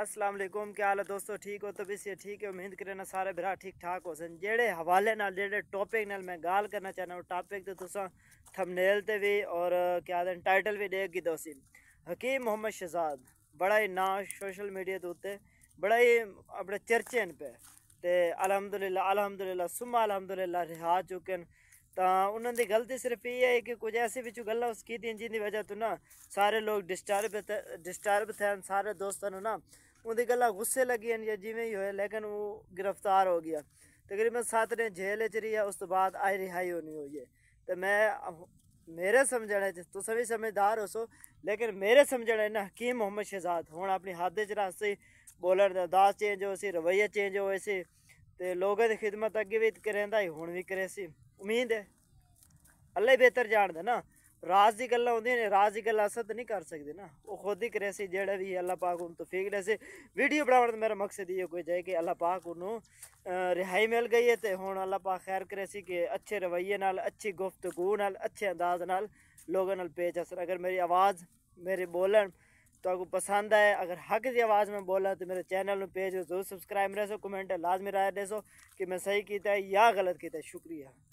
अस्सलाम वालेकुम क्या हाल है दोस्तों ठीक हो तो बस ठीक है उम्मीद करें ना सारे भरा ठीक ठाक हो सन जेड़े हवाले नाल जेड़े टॉपिक नाल मैं गाल करना चाहना हूँ टॉपिक तो तुसा थंबनेल ते भी और क्या आदन टाइटल भी देगी दोस्ती हकीम मोहम्मद शहजाद बड़ा ही ना सोशल मीडिया के उत्ते बड़ा ही अपने चर्चे पे ते अलहमदुल्ला अलहमदुल्ला सुमा अलहमदुल्ला रिहा चुके हैं तो उन्होंने गलती सिर्फ ये है कि कुछ ऐसी बिचू गल उसकी जिंद वजह तो ना सारे लोग डिस्टर्ब डिस्टर्ब थे सारे दोस्तों ना ਉਹਦੀ ਗੱਲਾਂ ਗੁੱਸੇ ਲੱਗੀਆਂ ਜਾਂ ਜਿਵੇਂ ਹੀ ਹੋਇਆ ਲੇਕਿਨ ਉਹ ਗ੍ਰਿਫਤਾਰ ਹੋ ਗਿਆ ਤਕਰੀਬਨ 7 ਨੇ ਜੇਲ੍ਹ ਚ ਰਿਹਾ ਉਸ ਤੋਂ ਬਾਅਦ ਆਈ ਰਿਹਾਈ ਹੋਣੀ ਹੋਈ ਹੈ ਤੇ ਮੈਂ ਮੇਰੇ ਸਮਝਣਾ ਚ ਤੁਸੀਂ ਵੀ ਸਮਝਦਾਰ ਹੋਸੋ ਲੇਕਿਨ ਮੇਰੇ ਸਮਝਣਾ ਨਾ ਹਕੀਮ ਮੁਹੰਮਦ ਸ਼ਹਿਜ਼ਾਦ ਹੁਣ ਆਪਣੀ ਹੱਦ ਚ ਰਾਸਤੇ ਬੋਲਰ ਦਾ ਦਾਸ ਚੇਂਜ ਹੋ ਸੀ ਰਵਈਆ ਚੇਂਜ ਹੋਏ ਸੀ ਤੇ ਲੋਕਾਂ ਦੀ ਖidmat ਅੱਗੇ ਵੀ ਕਰੇਂਦਾ ਹੁਣ ਵੀ ਕਰੇ ਸੀ ਉਮੀਦ ਹੈ ਅੱਲਾ ਹੀ ਬਿਹਤਰ ਜਾਣਦਾ ਨਾ राज की गल होंगे राज की गल असर नहीं कर सकते ना वो खुद ही करे से जेड़ा भी अल्लाह पाक उन्होंने तो फेंक रहे से वीडियो बनाने का मेरा मकसद ये कोई जाए कि अल्लाह पाक उन्होंने रिहाई मिल गई है तो हूँ अल्लाह पाक खैर करे कि अच्छे रवैये नाल अच्छी गुफ्तगू न अच्छे अंदाज न लोगों न पेश असर अगर मेरी आवाज़ मेरे बोलन तो पसंद आए अगर हक की आवाज़ में बोलना तो मेरे चैनल में पेज जरूर सबसक्राइब रहो कमेंट लाजमी राय दसो कि मैं सही किया या गलत किया शुक्रिया